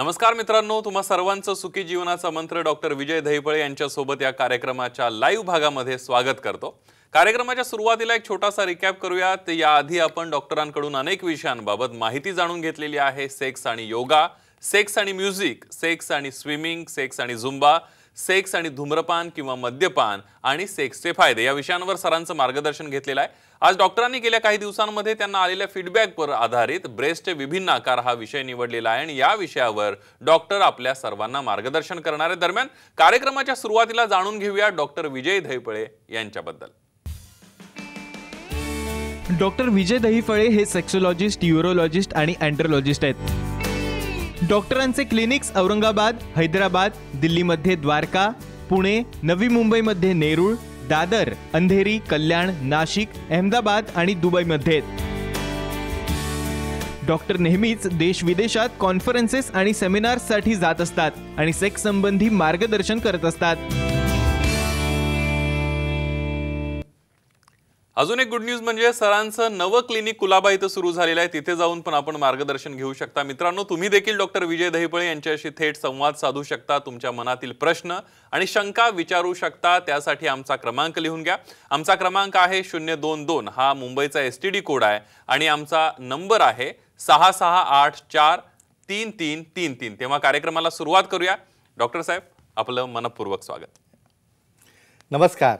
नमस्कार मित्रांनो तुम्हा सर्वांचं सुखी जीवनाचा मंत्र डॉक्टर विजय दहिपळे यांच्यासोबत या कार्यक्रमाच्या लाईव्ह भागामध्ये स्वागत करतो कार्यक्रमाच्या सुरुवातीला एक छोटासा रिकॅप करूयात याआधी आपण डॉक्टरांकडून अनेक विषयांबाबत माहिती जाणून घेतलेली आहे सेक्स आणि योगा सेक्स आणि म्युझिक सेक्स आणि स्विमिंग सेक्स आणि झुंबा सेक्स आणि धूम्रपान किंवा मद्यपान आणि सेक्सचे फायदे या विषयांवर सरांचं मार्गदर्शन घेतलेलं आहे आज डॉक्टरांनी गेल्या काही दिवसांमध्ये त्यांना आलेल्या फीडबॅकवर आधारित ब्रेस्टचे विभिन्न आकार हा विषय निवडलेला आहे आणि या विषयावर डॉक्टर आपल्या सर्वांना मार्गदर्शन करणारे दरम्यान कार्यक्रमाच्या सुरुवातीला जाणून घेऊया डॉक्टर विजय धैपळे यांच्याबद्दल डॉक्टर विजय फळे हे सेक्सोलॉजिस्ट युरोलॉजिस्ट आणि अँड्रोलॉजिस्ट आहेत डॉक्टरांचे क्लिनिक्स औरंगाबाद हैदराबाद दिल्लीमध्ये द्वारका पुणे नवी मुंबईमध्ये नेरूळ दादर अंधेरी कल्याण नाशिक अहमदाबाद आणि दुबईमध्ये डॉक्टर नेहमीच देश विदेशात कॉन्फरन्सेस आणि सेमिनार्ससाठी जात असतात आणि सेक्स संबंधी मार्गदर्शन करत असतात अजून एक गुड न्यूज म्हणजे सरांचं नवं क्लिनिक कुलाबा इथं सुरू झालेलं आहे तिथे जाऊन पण आपण मार्गदर्शन घेऊ शकता मित्रांनो तुम्ही देखील डॉक्टर विजय दहिपळे यांच्याशी थेट संवाद साधू शकता तुमच्या मनातील प्रश्न आणि शंका विचारू शकता त्यासाठी आमचा क्रमांक लिहून घ्या आमचा क्रमांक आहे शून्य दोन दोन हा मुंबईचा एस टी डी कोड आहे आणि आमचा नंबर आहे सहा सहा आठ चार तीन तीन तीन तीन तेव्हा कार्यक्रमाला सुरुवात करूया डॉक्टर साहेब आपलं मनपूर्वक स्वागत नमस्कार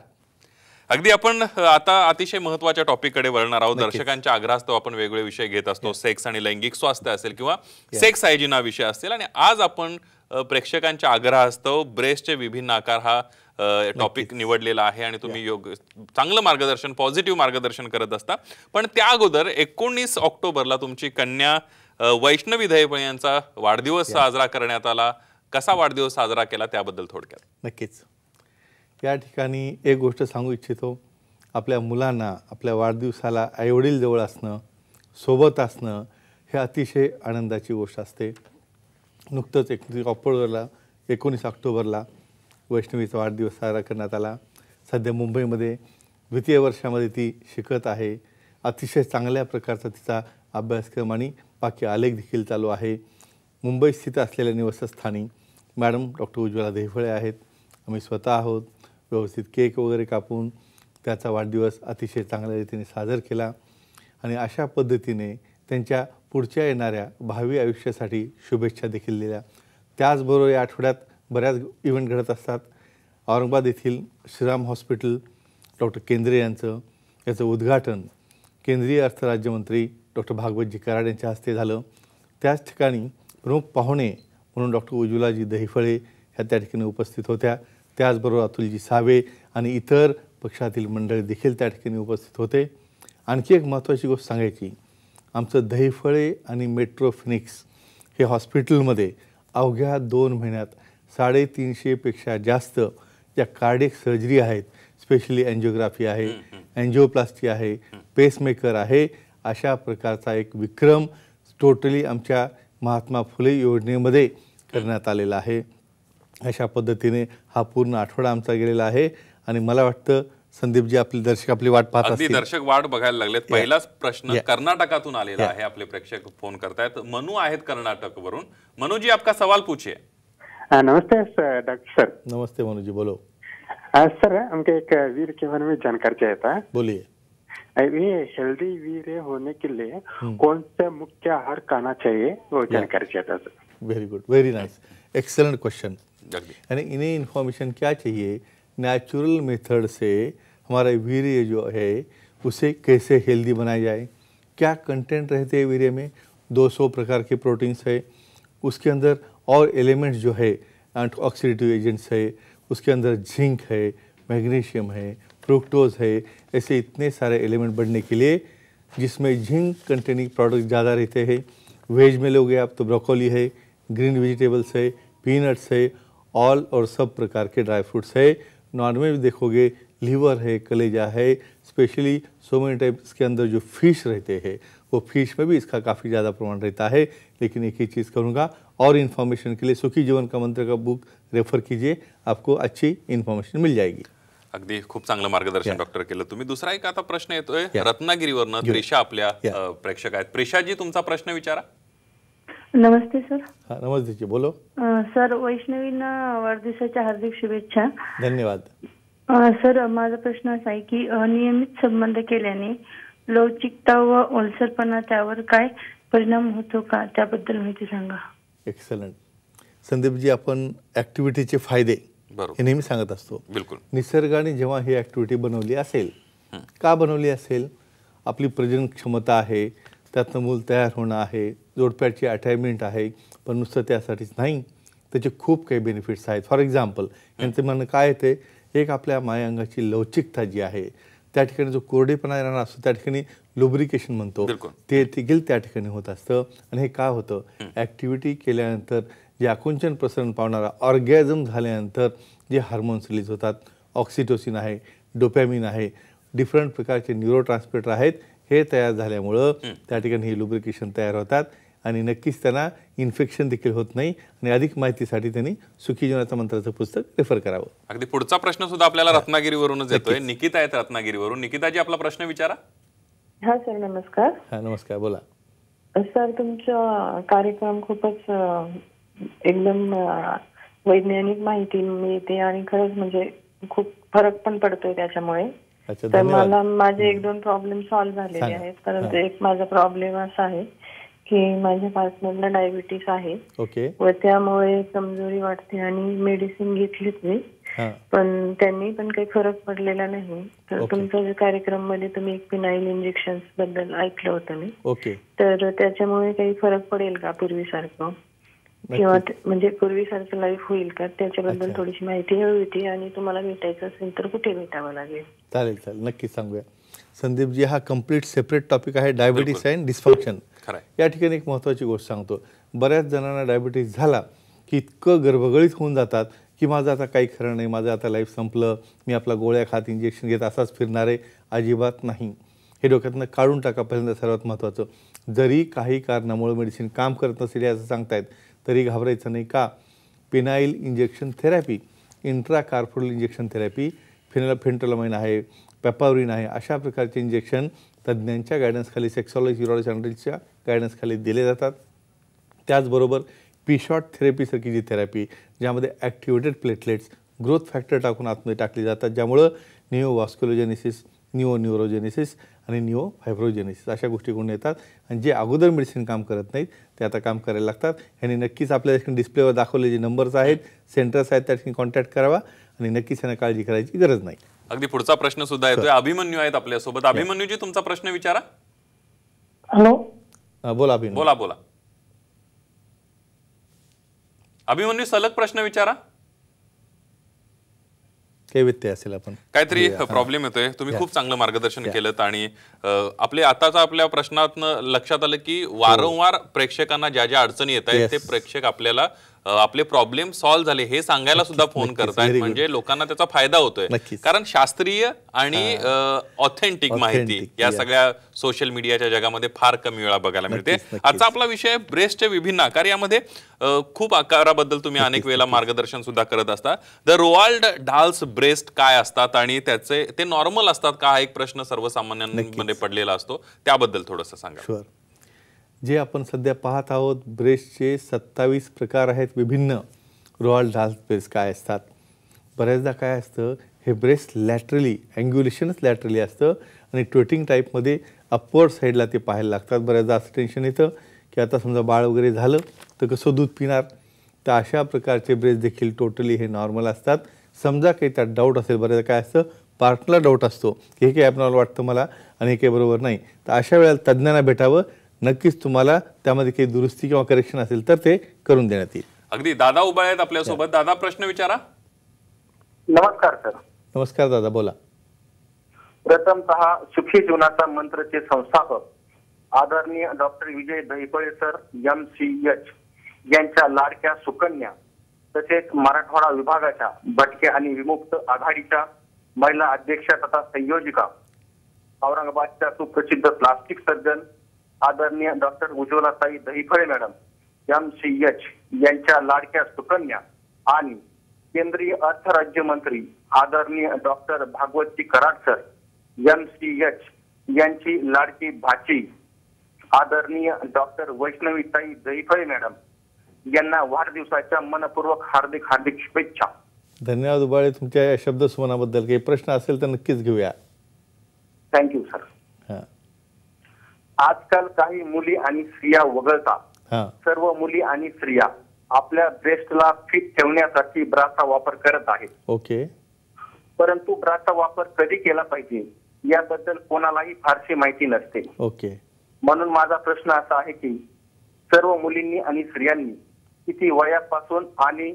अगदी आपण आता अतिशय महत्वाच्या टॉपिककडे वळणार आहोत दर्शकांच्या आग्रहास्तव आपण वेगवेगळे विषय घेत असतो सेक्स आणि लैंगिक स्वास्थ्य असेल किंवा सेक्स हायजिना विषय असेल आणि आज आपण प्रेक्षकांच्या आग्रहास्तव ब्रेस्टचे विभिन्न आकार हा टॉपिक निवडलेला आहे आणि तुम्ही योग चांगलं मार्गदर्शन पॉझिटिव्ह मार्गदर्शन करत असता पण त्या अगोदर एकोणीस ऑक्टोबरला तुमची कन्या वैष्णवी धैपण यांचा वाढदिवस साजरा करण्यात आला कसा वाढदिवस साजरा केला त्याबद्दल थोडक्यात नक्कीच या ठिकाणी एक गोष्ट सांगू इच्छितो आपल्या मुलांना आपल्या वाढदिवसाला आईवडील जवळ असणं सोबत असणं हे अतिशय आनंदाची गोष्ट असते नुकतंच एक ऑक्टोबरला एकोणीस ऑक्टोबरला वैष्णवीचा वाढदिवस साजरा करण्यात आला सध्या मुंबईमध्ये द्वितीय वर्षामध्ये ती शिकत आहे अतिशय चांगल्या प्रकारचा तिचा अभ्यासक्रम आणि बाकी आलेख देखील चालू आहे मुंबई स्थित असलेल्या निवासस्थानी मॅडम डॉक्टर उज्ज्वला देहफळे आहेत आम्ही स्वतः आहोत व्यवस्थित केक वगैरे कापून त्याचा वाढदिवस अतिशय चांगल्या रीतीने सादर केला आणि अशा पद्धतीने त्यांच्या पुढच्या येणाऱ्या भावी आयुष्यासाठी शुभेच्छा देखील दिल्या त्याचबरोबर या आठवड्यात बऱ्याच इव्हेंट घडत असतात औरंगाबाद येथील श्रीराम हॉस्पिटल डॉक्टर केंद्रे यांचं याचं उद्घाटन केंद्रीय अर्थराज्यमंत्री डॉक्टर भागवतजी कराड यांच्या हस्ते झालं त्याच ठिकाणी प्रमुख पाहुणे म्हणून डॉक्टर उज्ज्वलाजी दहिफळे ह्या त्या ठिकाणी उपस्थित होत्या त्याचबरोबर अतुलजी सावे आणि इतर पक्षातील मंडळी देखील त्या ठिकाणी उपस्थित होते आणखी एक महत्त्वाची गोष्ट सांगायची आमचं दहीफळे आणि मेट्रो फिनिक्स हे हॉस्पिटलमध्ये अवघ्या दोन महिन्यात साडेतीनशेपेक्षा जास्त ज्या कार्डिक सर्जरी आहेत स्पेशली अँजिओग्राफी आहे अँजिओप्लास्टी आहे पेसमेकर आहे अशा प्रकारचा एक विक्रम टोटली आमच्या महात्मा फुले योजनेमध्ये करण्यात आलेला आहे अशा पद्धतीने हा पूर्ण आठवडा आमचा गेलेला आहे आणि मला वाटतं संदीप जी आपले दर्शक आपली वाट पाहत असतील दर्शक वाट बघायला लागलेत पहिलाच प्रश्न कर्नाटकातून आलेला आहे आपले प्रेक्षक फोन करतायत मनू आहेत कर्नाटक वरून मनुजी आपका सवाल पूछे नमस्ते डॉक्टर सर नमस्ते मनुजी बोलो सर हमके एक वीर के बारे में जानकारी चाहिए था बोलिए हेल्दी वीर होने के लिए कौन मुख्य आहार खाना चाहिए वो जानकारी चाहिए sir very good very nice excellent question यानी इन्हें इन्फॉर्मेशन क्या चाहिए नेचुरल मेथड से हमारा वीर्य जो है उसे कैसे हेल्दी बनाया जाए क्या कंटेंट रहते हैं वीर्य में 200 प्रकार के प्रोटीन्स है उसके अंदर और एलिमेंट्स जो है एंटीऑक्सीडेटिव एजेंट्स है उसके अंदर जिंक है मैग्नीशियम है फ्रुक्टोज है ऐसे इतने सारे एलिमेंट बढ़ने के लिए जिसमें जिंक कंटेनिंग प्रोडक्ट ज़्यादा रहते हैं वेज में लोगे आप तो ब्रोकोली है ग्रीन वेजिटेबल्स है पीनट्स है ऑल और सब प्रकार के ड्राई फ्रूट्स है नॉर्मल भी देखोगे लीवर है कलेजा है स्पेशली सो मेनी टाइप्स के अंदर जो फिश रहते हैं वो फिश में भी इसका काफ़ी ज़्यादा प्रमाण रहता है लेकिन एक ही चीज़ करूँगा और इन्फॉर्मेशन के लिए सुखी जीवन का मंत्र का बुक रेफर कीजिए आपको अच्छी इन्फॉर्मेशन मिल जाएगी अगदी खूप चांगलं मार्गदर्शन डॉक्टर केलं तुम्ही दुसरा एक आता प्रश्न येतोय रत्नागिरीवरनं प्रेषा आपल्या प्रेक्षक आहेत प्रेषाजी तुमचा प्रश्न विचारा नमस्ते सर नमस्ते जी बोलो सर वैष्णवींना वाढदिवसाच्या हार्दिक शुभेच्छा धन्यवाद सर माझा प्रश्न असा आहे की अनियमित संबंध केल्याने लवचिकता व ओलसरपणा त्यावर काय परिणाम होतो का त्याबद्दल माहिती सांगा एक्सलंट संदीपजी आपण ऍक्टिव्हिटीचे फायदे हे नेहमी सांगत असतो बिलकुल निसर्गाने जेव्हा ही ऍक्टिव्हिटी बनवली असेल का बनवली असेल आपली प्रजन क्षमता आहे त्यातनं मूल तयार होणं आहे जोडप्याची अटॅचमेंट आहे पण नुसतं त्यासाठीच नाही त्याचे खूप काही बेनिफिट्स आहेत फॉर एक्झाम्पल यांचं म्हणणं काय येते एक आपल्या माया अंगाची लवचिकता जी आहे त्या ठिकाणी जो कोरडेपणा येणार असतो त्या ठिकाणी लुब्रिकेशन म्हणतो ते देखील त्या ठिकाणी होत असतं आणि हे काय होतं ॲक्टिव्हिटी केल्यानंतर जे आकुंचन प्रसरण पावणारा ऑर्गॅझम झाल्यानंतर जे हार्मोन्स रिलीज होतात ऑक्सिटोसिन आहे डोपॅमिन आहे डिफरंट प्रकारचे न्यूरो आहेत हे तयार झाल्यामुळं त्या ठिकाणी हे लुब्रिकेशन तयार होतात आणि नक्कीच त्यांना इन्फेक्शन देखील होत नाही आणि अधिक माहितीसाठी त्यांनी सुखी जीवनाचा मंत्राचं पुस्तक रेफर करावं अगदी पुढचा प्रश्न सुद्धा आपल्याला रत्नागिरीवरूनच येतोय निकिता आहेत रत्नागिरीवरून निकिताजी आपला प्रश्न विचारा हा सर नमस्कार हा नमस्कार बोला सर तुमचा कार्यक्रम खूपच एकदम वैज्ञानिक माहिती मिळते आणि खरंच म्हणजे खूप फरक पण पडतोय त्याच्यामुळे तर मला माझे एक दोन प्रॉब्लेम सॉल्व्ह झालेले आहेत परंतु एक माझा प्रॉब्लेम असा आहे की माझ्या पार्टनरला डायबिटीस आहे ओके व त्यामुळे कमजोरी वाटते आणि मेडिसिन घेतलीच मी पण त्यांनी पण काही फरक पडलेला नाही तर तुमच्या कार्यक्रम मध्ये तुम्ही एक फिनाईल इंजेक्शन बद्दल ऐकलं होतं मी ओके तर त्याच्यामुळे काही फरक पडेल का पूर्वीसारखं किंवा म्हणजे पूर्वीसारखं लाईफ होईल का त्याच्याबद्दल थोडीशी माहिती हवी होती आणि तुम्हाला भेटायचं असेल तर कुठे भेटावं लागेल चालेल चालेल नक्की सांगूया संदीपजी हा कम्प्लीट सेपरेट टॉपिक आहे डायबिटीस अँड डिस्फंक्शन या ठिकाणी एक महत्त्वाची गोष्ट सांगतो बऱ्याच जणांना डायबिटीज झाला की इतकं गर्भगळीत होऊन जातात की माझं आता काही खरं नाही माझं आता लाईफ संपलं मी आपला गोळ्या खात इंजेक्शन घेत असाच फिरणारे अजिबात नाही हे डोक्यातनं काढून टाका पहिल्यांदा सर्वात महत्त्वाचं जरी काही कारणामुळे मेडिसिन काम करत नसेल असं सांगतायत तरी घाबरायचं नाही का penile injection therapy intra injection therapy फिनला फेंटोलामाइन आहे पॅपावरीन आहे अशा प्रकारचे इंजेक्शन तज्ज्ञांच्या गायडन्सखाली सेक्सॉलॉजी युरॉलॉजी अंडलच्या गायडन्सखाली दिले जातात त्याचबरोबर पीशॉट थेरपीसारखी जी थेरपी ज्यामध्ये ॲक्टिवेटेड प्लेटलेट्स ग्रोथ फॅक्टर टाकून आतमध्ये टाकली जातात ज्यामुळं न्यू वॉस्क्युलोजेनिसिस न्यूओ न्यूरोजेनेसिस आणि न्यूओ फायब्रोजेनेसिस अशा गोष्टी कोण येतात आणि जे अगोदर मेडिसिन काम करत नाहीत ते आता काम करायला लागतात ह्यांनी नक्कीच आपल्या ठिकाणी डिस्प्लेवर दाखवले जे नंबर्स आहेत सेंटर्स आहेत त्या ठिकाणी कॉन्टॅक्ट करावा आणि नक्कीच ह्यांना काळजी करायची गरज नाही अगदी पुढचा प्रश्न सुद्धा येतोय अभिमन्यू आहेत आपल्यासोबत अभिमन्यूजी तुमचा प्रश्न विचारा हॅलो बोला अभिमन्यू बोला बोला अभिमन्यू सलग प्रश्न विचारा असेल आपण काहीतरी प्रॉब्लेम येतोय तुम्ही खूप चांगलं मार्गदर्शन केलं आणि आपले आताच आपल्या प्रश्नात लक्षात आलं की हो. वारंवार प्रेक्षकांना ज्या ज्या अडचणी येत आहेत ते प्रेक्षक आपल्याला आपले प्रॉब्लेम सॉल्व्ह झाले हे सांगायला सुद्धा फोन करतायत म्हणजे लोकांना त्याचा फायदा होतोय कारण शास्त्रीय आणि ऑथेंटिक माहिती या सगळ्या सोशल मीडियाच्या जगामध्ये फार कमी वेळा बघायला मिळते आजचा आपला विषय ब्रेस्टचे विभिन्न आकार यामध्ये खूप आकाराबद्दल तुम्ही अनेक वेळेला मार्गदर्शन सुद्धा करत असता द रोआल्ड डाल्स ब्रेस्ट काय असतात आणि त्याचे ते नॉर्मल असतात का हा एक प्रश्न सर्वसामान्यांमध्ये पडलेला असतो त्याबद्दल थोडंसं सांगा जे आपण सध्या पाहत आहोत ब्रेसचे सत्तावीस प्रकार आहेत विभिन्न रॉयल डान्स ब्रेस काय असतात बऱ्याचदा काय असतं हे ब्रेस लॅटरली अँग्युलेशनच लॅटरली असतं आणि ट्विटिंग टाईपमध्ये अपवर्ड साईडला ते पाहायला लागतात बऱ्याचदा असं टेन्शन येतं की आता समजा बाळ वगैरे झालं तर कसं दूध पिणार तर अशा प्रकारचे ब्रेस देखील टोटली हे नॉर्मल असतात समजा काही त्यात डाऊट असेल बऱ्याचदा काय असतं पार्टनरला डाऊट असतो की हे काही ॲपनॉल वाटतं मला आणि हे काही बरोबर नाही तर अशा वेळेला तज्ज्ञांना भेटावं नक्कीच तुम्हाला त्यामध्ये काही दुरुस्ती किंवा करेक्शन असेल तर ते करून देण्यात येईल अगदी दादा उभा आहेत आपल्यासोबत दादा प्रश्न विचारा नमस्कार सर नमस्कार दादा बोला प्रथमतः सुखी जीवनाचा मंत्रचे संस्थापक आदरणीय doctor Vijay Dahiphale sir M C H यांच्या लाडक्या सुकन्या तसेच मराठवाडा विभागाच्या भटके आणि विमुक्त आघाडीच्या महिला अध्यक्ष तथा संयोजिका औरंगाबादच्या सुप्रसिद्ध प्लास्टिक सर्जन आदरणीय डॉक्टर उज्ज्वलाताई Dahiphale madam M C H यांच्या लाडक्या सुकन्या आणि केंद्रीय अर्थ राज्यमंत्री आदरणीय doctor Bhagwatji Karad sir M C H यांची लाडकी भाची आदरणीय डॉक्टर वैष्णवीताई दहिफळे मॅडम यांना वाढदिवसाच्या मनपूर्वक हार्दिक हार्दिक शुभेच्छा धन्यवाद उबाळे तुमच्या या शब्दसुमनाबद्दल काही प्रश्न असेल तर नक्कीच घेऊया थँक्यू सर आजकाल काही मुली आणि स्त्रिया वगळता सर्व मुली आणि स्त्रिया आपल्या ब्रेस्टला फिट ठेवण्यासाठी ब्राचा वापर करत आहेत ओके परंतु ब्राचा वापर कधी केला पाहिजे याबद्दल कोणालाही फारशी माहिती नसते ओके म्हणून माझा प्रश्न असा आहे की सर्व मुलींनी आणि स्त्रियांनी किती वयापासून आणि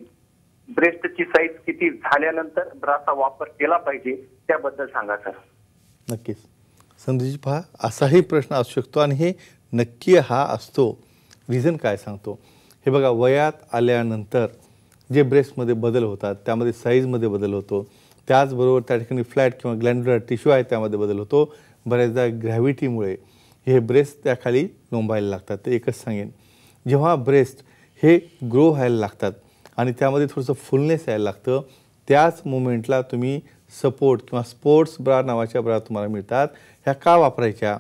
ब्रेस्टची साईज किती झाल्यानंतर ब्राचा वापर केला पाहिजे त्याबद्दल सांगा सर नक्कीच समजी पहा असाही प्रश्न असू शकतो आणि हे नक्की हा असतो रिझन काय सांगतो हे बघा वयात आल्यानंतर जे ब्रेस्टमध्ये बदल होतात त्यामध्ये साईजमध्ये बदल होतो त्याचबरोबर त्या ठिकाणी फ्लॅट किंवा ग्लॅन्डुलर टिश्यू आहे त्यामध्ये बदल होतो बऱ्याचदा ग्रॅव्हिटीमुळे हे ब्रेस्ट त्याखाली लोंबायला लागतात ते एकच सांगेन जेव्हा ब्रेस्ट हे ग्रो व्हायला लागतात आणि त्यामध्ये थोडंसं फुलनेस यायला लागतं त्याच मुमेंटला तुम्ही सपोर्ट किंवा स्पोर्ट्स ब्रा नावाच्या ब्रा तुम्हाला मिळतात ह्या का वापरायच्या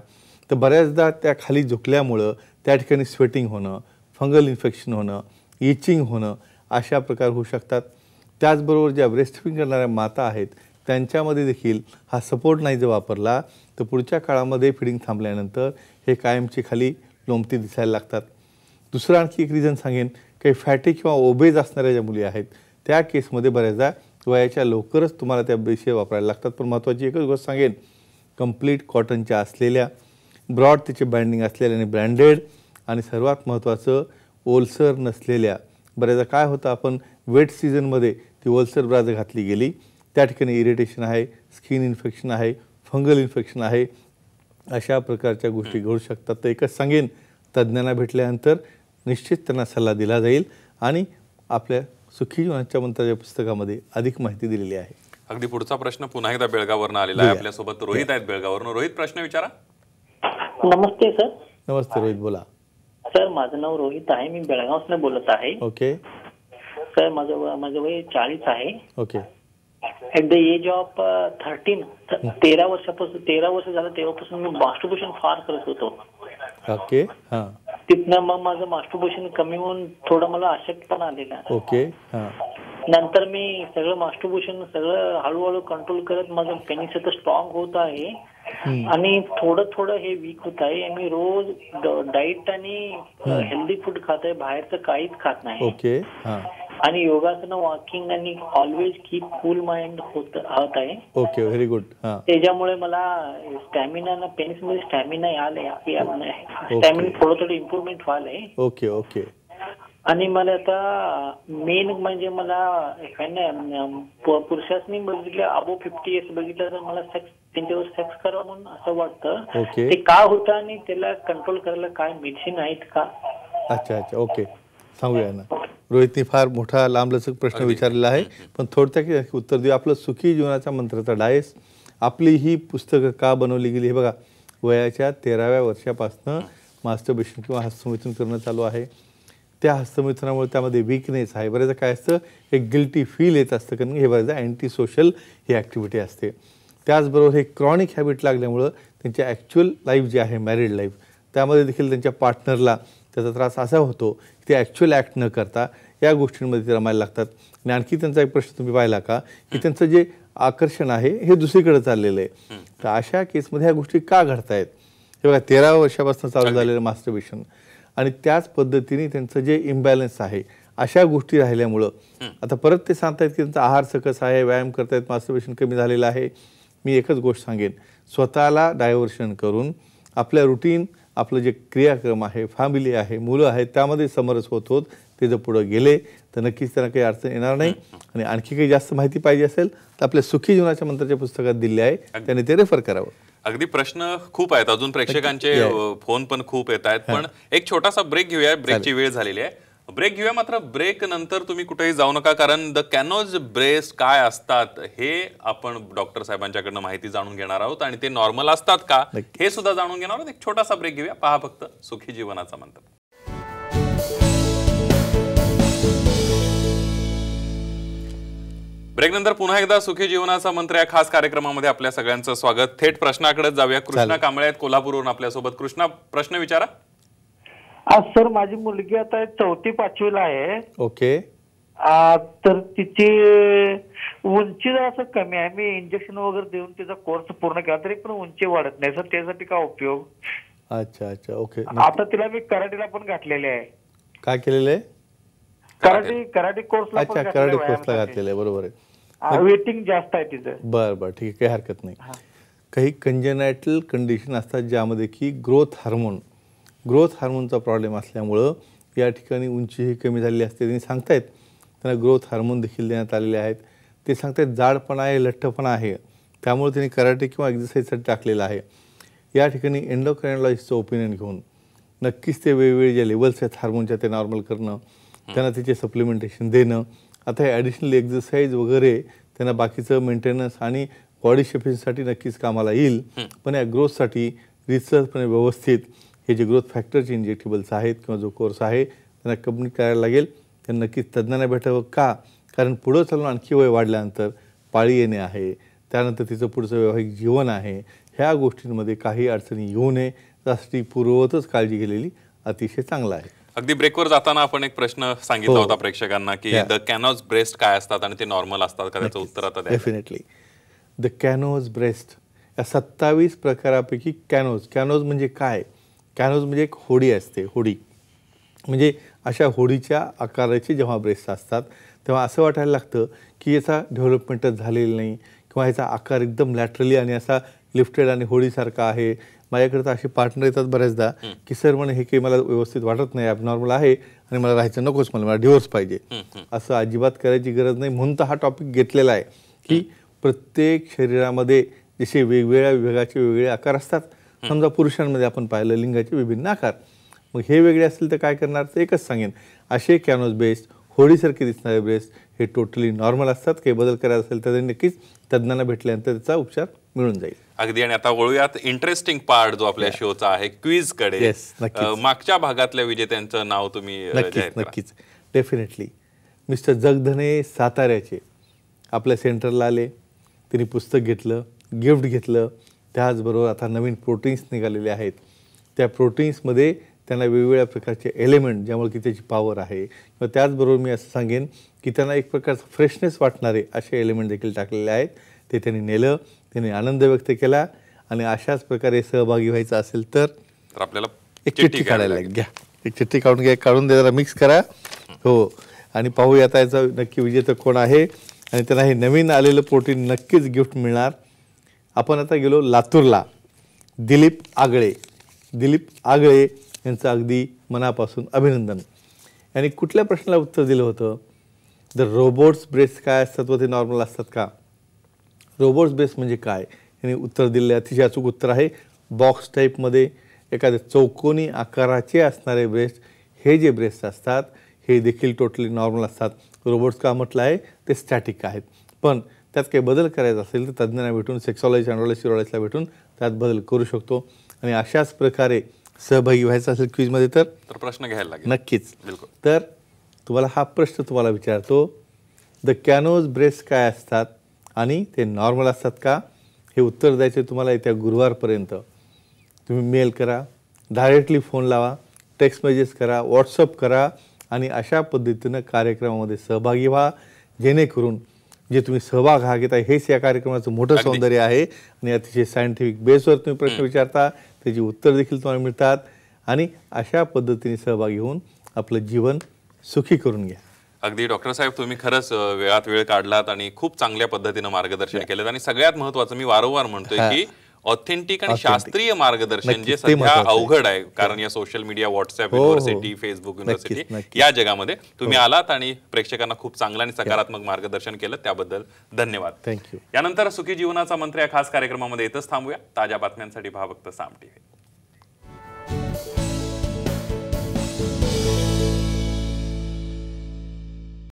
तर बऱ्याचदा त्या खाली झुकल्यामुळं त्या ठिकाणी स्वेटिंग होणं फंगल इन्फेक्शन होणं इचिंग होणं अशा प्रकार होऊ शकतात त्याचबरोबर ज्या ब्रेस्टफिंग करणाऱ्या माता आहेत त्यांच्यामध्ये देखील हा सपोर्ट नाही जर वापरला तर पुढच्या काळामध्ये फिडिंग थांबल्यानंतर हे कायमचे खाली लोंबती दिसायला लागतात दुसरं आणखी एक रिझन सांगेन काही फॅटी किंवा ओबेज असणाऱ्या ज्या मुली आहेत त्या केसमध्ये बऱ्याचदा वयाच्या लवकरच तुम्हाला त्या विषय वापरायला लागतात पण महत्त्वाची एकच गोष्ट सांगेन कम्प्लीट कॉटनच्या असलेल्या ब्रॉड त्याचे बँडिंग असलेल्या आणि ब्रँडेड आणि सर्वात महत्त्वाचं ओलसर नसलेल्या बऱ्याचदा काय होतं आपण वेट सीझनमध्ये ती ओलसर ब्राज घातली गेली त्या ठिकाणी इरिटेशन आहे स्किन इन्फेक्शन आहे फंगल इन्फेक्शन आहे अशा प्रकारच्या गोष्टी घडू शकतात तर एकच सांगेन तज्ज्ञांना भेटल्यानंतर निश्चित त्यांना सल्ला दिला जाईल आणि आपल्या सुखी जीवनाच्या मंत्राच्या पुस्तकामध्ये अधिक माहिती दिलेली आहे अगदी पुढचा प्रश्न पुन्हा एकदा बेळगावरनं आलेला आहे आपल्यासोबत रोहित आहेत बेळगावरून रोहित प्रश्न विचारा नमस्ते सर नमस्ते रोहित बोला सर माझं नाव रोहित आहे मी बेळगावसनं बोलत आहे ओके सर माझं माझं वय चाळीस आहे okay at the age of thirteen तेरा वर्षापासून तेरा वर्ष झालं तेव्हापासून मी मास्टरभूषण फार करत होतो ओके तिथन तिथनं मग माझं मास्टरबेशन कमी होऊन थोडं मला पण आलेलं ओके नंतर मी सगळं मास्टरबेशन सगळं हळूहळू कंट्रोल करत माझं पेनिस आता स्ट्रॉंग होत आहे आणि थोडं थोडं हे वीक होत आहे आणि रोज डाईट आणि हेल्दी फूड खात आहे बाहेरचं काहीच खात नाही ओके आणि योगासन वॉकिंग आणि ऑलवेज कीप कूल माइंड होत आहे ओके व्हेरी गुड त्याच्यामुळे मला स्टॅमिना ना पेन्स मध्ये स्टॅमिना आलाय स्टॅमिना थोडं थोडं इम्प्रूव्हमेंट व्हायलंय ओके ओके आणि मला आता मेन म्हणजे मला पुरुषांनी बघितलं अबो फिफ्टी इयर्स बघितलं तर मला सेक्स त्यांच्यावर सेक्स करावं म्हणून असं वाटतं ते का होतं आणि त्याला कंट्रोल करायला काय मेडिसिन आहेत का अच्छा अच्छा ओके सांगूया ना रोहितने फार मोठा लांबलचक प्रश्न विचारलेला आहे पण थोडक्यात उत्तर देऊ आपलं सुखी जीवनाचा मंत्राचा डायस आपली ही पुस्तकं का बनवली गेली हे बघा वयाच्या तेराव्या वर्षापासनं मास्टरबेशन किंवा हस्तमिथन करणं चालू आहे त्या हस्तमिथनामुळे त्यामध्ये वीकनेस आहे बऱ्याचदा काय असतं एक गिल्टी फील येत असतं कारण हे बऱ्याचदा अँटी सोशल ही ॲक्टिव्हिटी असते त्याचबरोबर हे क्रॉनिक हॅबिट लागल्यामुळं त्यांच्या ॲक्च्युअल लाईफ जी आहे मॅरिड लाईफ त्यामध्ये देखील त्यांच्या पार्टनरला त्याचा त्रास असा होतो की ते ॲक्च्युअल ॲक्ट न करता या गोष्टींमध्ये ते रमायला लागतात आणि आणखी त्यांचा एक प्रश्न तुम्ही पाहिला का की त्यांचं जे आकर्षण आहे हे दुसरीकडे चाललेलं आहे तर अशा केसमध्ये ह्या गोष्टी का घडतायत हे बघा तेरा वर्षापासून चालू झालेलं मास्टरबेशन आणि त्याच पद्धतीने त्यांचं जे इम्बॅलन्स आहे अशा गोष्टी राहिल्यामुळं आता परत ते सांगतायत की त्यांचा आहार सकस आहे व्यायाम करतायत मास्टरबेशन कमी झालेलं आहे मी एकच गोष्ट सांगेन स्वतःला डायव्हर्शन करून आपल्या रुटीन आपलं जे क्रियाक्रम आहे फॅमिली आहे मुलं आहेत त्यामध्ये समरस होत होत ते जर पुढं गेले तर नक्कीच त्यांना काही अडचण येणार नाही आणि आणखी काही जास्त माहिती पाहिजे असेल तर आपल्या सुखी जीवनाच्या मंत्राच्या पुस्तकात दिले आहे त्यांनी ते रेफर करावं अगदी प्रश्न खूप आहेत अजून प्रेक्षकांचे फोन पण खूप येत आहेत पण एक छोटासा ब्रेक घेऊया ब्रेकची वेळ झालेली आहे ब्रेक घेऊया मात्र ब्रेक नंतर तुम्ही कुठेही जाऊ नका कारण द कॅनोज ब्रेस काय असतात हे आपण डॉक्टर साहेबांच्याकडनं माहिती जाणून घेणार आहोत आणि ते नॉर्मल असतात का हे सुद्धा जाणून घेणार आहोत एक छोटासा ब्रेक घेऊया पहा फक्त सुखी जीवनाचा मंत्र ब्रेक नंतर पुन्हा एकदा सुखी जीवनाचा मंत्र या खास कार्यक्रमामध्ये आपल्या सगळ्यांचं स्वागत थेट प्रश्नाकडे जाऊया कृष्णा कांबळे आहेत कोल्हापूरवरून आपल्यासोबत कृष्णा प्रश्न विचारा सर माझी मुलगी आता चौथी पाचवीला आहे ओके तर तिची उंची असं कमी आहे मी इंजेक्शन वगैरे देऊन तिचा कोर्स पूर्ण केला तरी पण उंची वाढत नाही सर त्यासाठी काय उपयोग अच्छा अच्छा ओके आता तिला मी कराटेला पण घातलेले आहे काय केलेले आहे कराटे कराटे कोर्स अच्छा कराटे कोर्सला घातलेले आहे बरोबर आहे वेटिंग जास्त आहे तिचं बरं बरं ठीक आहे काही हरकत नाही काही कंजेनायटल कंडिशन असतात ज्यामध्ये की ग्रोथ हार्मोन ग्रोथ हार्मोनचा प्रॉब्लेम असल्यामुळं या ठिकाणी उंची ही कमी झालेली असते त्यांनी सांगतायत त्यांना ग्रोथ हार्मोन देखील देण्यात आलेले आहेत ते सांगतायत जाडपणा आहे लठ्ठपणा आहे त्यामुळे त्यांनी कराटे किंवा एक्झरसाईजसाठी टाकलेलं आहे या ठिकाणी एन्डोक्रायनॉलॉजिस्टचं ओपिनियन घेऊन नक्कीच ते वेगवेगळे ज्या लेवल्स आहेत हार्मोनच्या ते नॉर्मल करणं त्यांना त्याचे सप्लिमेंटेशन देणं आता हे ॲडिशनल एक्झरसाईज वगैरे त्यांना बाकीचं मेंटेनन्स आणि बॉडी शेपिंगसाठी नक्कीच कामाला येईल पण या ग्रोथसाठी रिसर्चपणे व्यवस्थित हे जे ग्रोथ फॅक्टरचे इंजेक्टेबल्स आहेत किंवा जो कोर्स आहे त्यांना कंप्लीट करायला लागेल त्यांना नक्कीच तज्ज्ञांना भेटावं का कारण पुढं चालून आणखी वय वाढल्यानंतर पाळी येणे आहे त्यानंतर तिचं पुढचं वैवाहिक जीवन आहे ह्या गोष्टींमध्ये काही अडचणी येऊ नये त्यासाठी पूर्ववतच काळजी घेलेली अतिशय चांगलं आहे अगदी ब्रेकवर जाताना आपण एक प्रश्न सांगितला हो. होता प्रेक्षकांना की द कॅनॉज ब्रेस्ट काय असतात आणि ते नॉर्मल असतात का त्याचं उत्तर आता डेफिनेटली द कॅनोज ब्रेस्ट या सत्तावीस प्रकारापैकी कॅनोज कॅनोज म्हणजे काय कॅनोज म्हणजे एक होडी असते होडी म्हणजे अशा होडीच्या आकाराचे जेव्हा ब्रेस्ट असतात तेव्हा असं वाटायला लागतं की याचा डेव्हलपमेंटच झालेला नाही किंवा याचा आकार एकदम लॅटरली आणि असा लिफ्टेड आणि होडीसारखा आहे माझ्याकडे तर असे पार्टनर येतात बऱ्याचदा की सर म्हणे हे काही मला व्यवस्थित वाटत नाही ॲबनॉर्मल आहे आणि मला राहायचं नकोच मला मला डिवोर्स पाहिजे असं अजिबात करायची गरज नाही म्हणून तर हा टॉपिक घेतलेला आहे की प्रत्येक शरीरामध्ये जसे वेगवेगळ्या विभागाचे वेगवेगळे आकार असतात समजा पुरुषांमध्ये आपण पाहिलं लिंगाचे विभिन्न आकार मग हे वेगळे असतील तर काय करणार तर एकच सांगेन असे कॅनोज बेस्ट होळीसारखे दिसणारे बेस्ट हे टोटली नॉर्मल असतात काही बदल करायचा असेल तर नक्कीच तज्ज्ञांना भेटल्यानंतर त्याचा उपचार मिळून जाईल अगदी आणि आता वळूयात इंटरेस्टिंग पार्ट जो आपल्या शोचा आहे क्विज कडे मागच्या भागातल्या विजेत्यांचं नाव तुम्ही नक्कीच नक्कीच डेफिनेटली मिस्टर जगधने साताऱ्याचे आपल्या सेंटरला आले त्यांनी पुस्तक घेतलं गिफ्ट घेतलं त्याचबरोबर आता नवीन प्रोटीन्स निघालेले आहेत त्या प्रोटीन्समध्ये त्यांना वेगवेगळ्या प्रकारचे एलिमेंट ज्यामुळे की त्याची पावर आहे किंवा त्याचबरोबर मी असं सांगेन की त्यांना एक प्रकारचं फ्रेशनेस वाटणारे असे एलिमेंट देखील टाकलेले आहेत ते त्यांनी नेलं त्यांनी आनंद व्यक्त केला आणि अशाच प्रकारे सहभागी व्हायचं असेल तर आपल्याला एक चिठ्ठी काढायला घ्या एक चिठ्ठी काढून घ्या काढून द्या मिक्स करा हो आणि पाहूया त्याचा नक्की विजेता कोण आहे आणि त्यांना हे नवीन आलेलं प्रोटीन नक्कीच गिफ्ट मिळणार आपण आता गेलो लातूरला दिलीप आगळे दिलीप आगळे यांचं अगदी मनापासून अभिनंदन यांनी कुठल्या प्रश्नाला उत्तर दिलं होतं द रोबोट्स ब्रेस काय असतात व ते नॉर्मल असतात का रोबोट्स ब्रेस म्हणजे काय यांनी उत्तर दिले अतिशय अचूक उत्तर आहे बॉक्स टाईपमध्ये एखाद्या चौकोनी आकाराचे असणारे ब्रेस्ट हे जे ब्रेस्ट असतात हे देखील टोटली नॉर्मल असतात रोबोट्स का म्हटलं आहे ते स्टॅटिक आहेत पण त्यात काही बदल करायचा असेल तर तज्ज्ञांना भेटून सेक्सॉलॉजिस्ट अँड्रॉलॉजिस्ट युरॉलॉजिस्टला भेटून त्यात बदल करू शकतो आणि अशाच प्रकारे सहभागी व्हायचा असेल क्वीजमध्ये तर प्रश्न घ्यायला लागेल नक्कीच बिलकुल तर तुम्हाला हा प्रश्न तुम्हाला विचारतो द कॅनोज ब्रेस काय असतात आणि ते नॉर्मल असतात का हे उत्तर द्यायचे तुम्हाला येत्या गुरुवारपर्यंत तुम्ही मेल करा डायरेक्टली फोन लावा टेक्स्ट मेसेज करा व्हॉट्सअप करा आणि अशा पद्धतीनं कार्यक्रमामध्ये सहभागी व्हा जेणेकरून जे तुम्ही सहभाग हा घेता हेच या कार्यक्रमाचं मोठं सौंदर्य आहे आणि अतिशय सायंटिफिक बेसवर तुम्ही प्रश्न विचारता त्याची उत्तर देखील तुम्हाला मिळतात आणि अशा पद्धतीने सहभाग घेऊन आपलं जीवन सुखी करून घ्या अगदी डॉक्टर साहेब तुम्ही खरंच वेळात वेळ काढलात आणि खूप चांगल्या पद्धतीनं मार्गदर्शन केलं आणि सगळ्यात महत्वाचं मी वारंवार म्हणतोय की ऑथेंटिक आणि शास्त्रीय मार्गदर्शन जे सध्या अवघड आहे कारण या social media WhatsApp university Facebook university या जगामध्ये तुम्ही हो. आलात आणि प्रेक्षकांना खूप चांगलं आणि सकारात्मक मार्गदर्शन केलं त्याबद्दल धन्यवाद थँक्यू यानंतर सुखी जीवनाचा मंत्र या खास कार्यक्रमामध्ये येतच थांबूया ताज्या बातम्यांसाठी भावक्त सामटी